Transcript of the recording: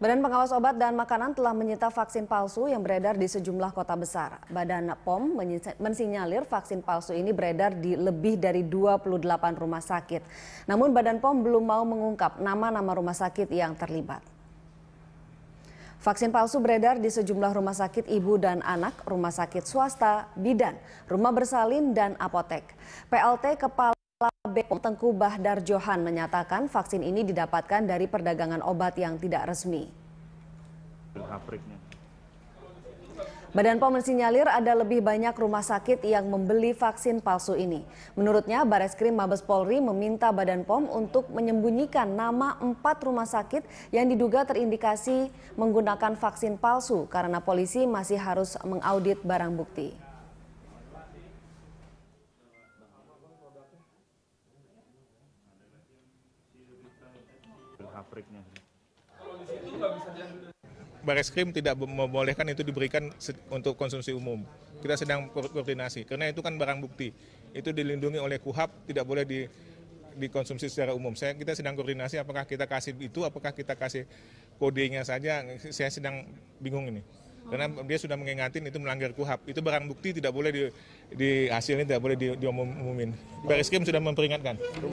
Badan Pengawas Obat dan Makanan telah menyita vaksin palsu yang beredar di sejumlah kota besar. Badan POM mensinyalir vaksin palsu ini beredar di lebih dari 28 rumah sakit. Namun Badan POM belum mau mengungkap nama-nama rumah sakit yang terlibat. Vaksin palsu beredar di sejumlah rumah sakit ibu dan anak, rumah sakit swasta, bidan, rumah bersalin, dan apotek. PLT Kepala Bepom Tengku Bahdar Johan menyatakan vaksin ini didapatkan dari perdagangan obat yang tidak resmi. Badan POM mensinyalir ada lebih banyak rumah sakit yang membeli vaksin palsu ini. Menurutnya, Bareskrim Mabes Polri meminta Badan POM untuk menyembunyikan nama empat rumah sakit yang diduga terindikasi menggunakan vaksin palsu karena polisi masih harus mengaudit barang bukti. apriknya. Baris Krim tidak membolehkan itu diberikan untuk konsumsi umum. Kita sedang koordinasi karena itu kan barang bukti. Itu dilindungi oleh KUHAP, tidak boleh di dikonsumsi secara umum. Saya kita sedang koordinasi apakah kita kasih itu apakah kita kasih kodenya saja. Saya sedang bingung ini. Karena dia sudah mengingatin itu melanggar KUHAP. Itu barang bukti tidak boleh di, di hasilnya tidak boleh di, diumumin. Baris Krim sudah memperingatkan.